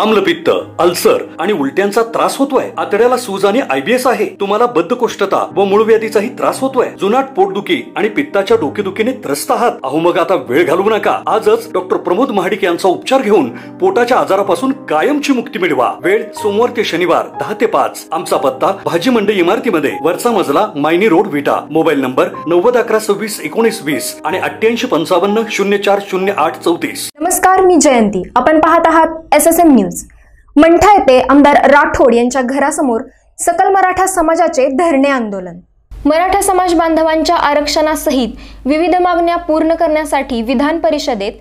आम्लपित्त ulcer आणि उलट्यांचा त्रास होतोय आतड्याला सूज आणि आयबीएस आहे तुम्हाला बद्धकोष्ठता व मूळ व्याधीचाही त्रास होतोय जुनाट पोटदुखी आणि पित्ताच्या डोकेदुखीने त्रस्त आहात अहो मग आता वेळ घालवू नका आजच डॉक्टर प्रमोद महाडिक यांचा उपचार घेऊन पोटाच्या आजारापासून कायमची मुक्ती मिळवा वेळ सोमवार ते शनिवार दहा ते पाच आमचा पत्ता भाजी मंडई इमारतीमध्ये वरचा मजला Mayani road Vita mobile number नव्वद अकरा सव्वीस एकोणीस वीस आणि अठ्ठ्याऐंशी पंचावन्न शून्य चार शून्य आठ चौतीस नमस्कार मी जयंती आपण पाहत आहात S S M news news Mantha येथे आमदार राठोड यांच्या घरासमोर सकल मराठा समाजाचे धरणे आंदोलन मराठा समाज बांधवांच्या आरक्षणासहित विविध मागण्या पूर्ण करण्यासाठी विधान परिषदेत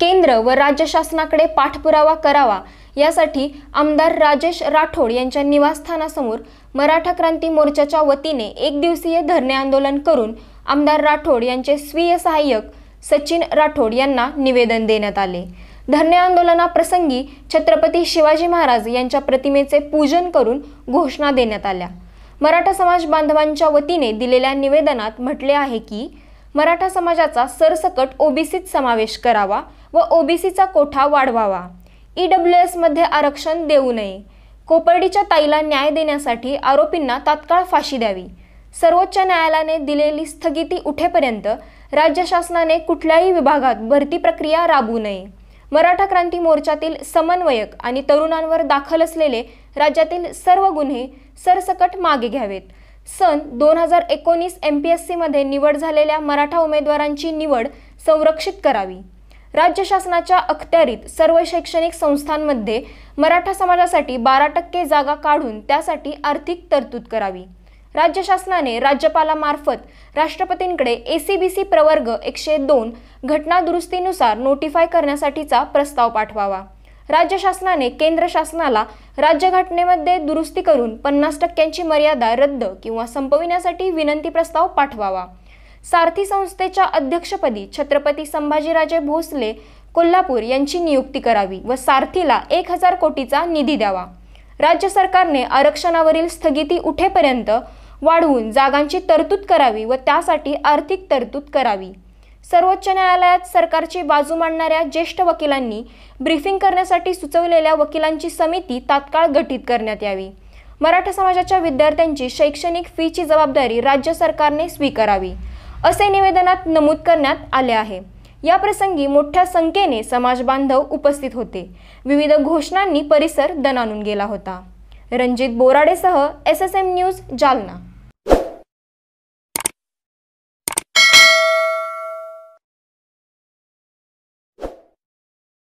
केंद्र व राज्य शासनाकडे पाठपुरावा करावा यासाठी आमदार राजेश राठोड यांच्या निवासस्थानासमोर मराठा क्रांती मोर्चाच्या वतीने एक दिवसीय धरणे आंदोलन करून आमदार राठोड यांचे स्वीय सहाय्यक सचिन राठोड यांना निवेदन देण्यात आले धरणे आंदोलनाप्रसंगी छत्रपती शिवाजी महाराज यांच्या प्रतिमेचे पूजन करून घोषणा देण्यात आल्या मराठा समाज बांधवांच्या वतीने दिलेल्या निवेदनात म्हटले आहे की मराठा समाजाचा सरसकट ओबीसीत समावेश करावा व ओबीसीचा कोठा वाढवावा ई डब्ल्यू एसमध्ये आरक्षण देऊ नये कोपर्डीच्या ताईला न्याय देण्यासाठी आरोपींना तात्काळ फाशी द्यावी सर्वोच्च न्यायालयाने दिलेली स्थगिती उठेपर्यंत राज्य शासनाने कुठल्याही विभागात भरती प्रक्रिया राबू नये मराठा क्रांती मोर्चातील समन्वयक आणि तरुणांवर दाखल असलेले राज्यातील सर्व गुन्हे सरसकट मागे घ्यावेत सन दोन हजार एकोणीस एम पी एस सीमध्ये निवड झालेल्या मराठा उमेदवारांची निवड संरक्षित करावी राज्य शासनाच्या अखत्यारीत सर्व शैक्षणिक संस्थांमध्ये मराठा समाजासाठी बारा टक्के जागा काढून त्यासाठी आर्थिक तरतूद करावी राज्य शासनाने राज्यपालामार्फत राष्ट्रपतींकडे एसीबीसी प्रवर्ग एकशे दोन घटनादुरुस्तीनुसार नोटिफाय करण्यासाठीचा प्रस्ताव पाठवावा राज्य शासनाने केंद्र शासनाला राज्यघटनेमध्ये दुरुस्ती करून पन्नास टक्क्यांची मर्यादा रद्द किंवा संपविण्यासाठी विनंती प्रस्ताव पाठवावा सारथी संस्थेच्या अध्यक्षपदी छत्रपती संभाजीराजे भोसले कोल्हापूर यांची नियुक्ती करावी व सारथीला एक हजार कोटीचा निधी द्यावा राज्य सरकारने आरक्षणावरील स्थगिती उठेपर्यंत वाढवून जागांची तरतूद करावी व त्यासाठी आर्थिक तरतूद करावी सर्वोच्च न्यायालयात सरकारची बाजू मांडणाऱ्या ज्येष्ठ वकिलांनी ब्रीफिंग करण्यासाठी सुचवलेल्या वकिलांची समिती तात्काळ गठीत करण्यात यावी मराठा समाजाच्या विद्यार्थ्यांची शैक्षणिक फीची जबाबदारी राज्य सरकारने स्वीकारावी असे निवेदनात नमूद करण्यात आले आहे या प्रसंगी मोठ्या संख्येने समाज बांधव उपस्थित होते विविध घोषणांनी परिसर दणानून गेला होता रणजित बोराडेसह S S M news Jalna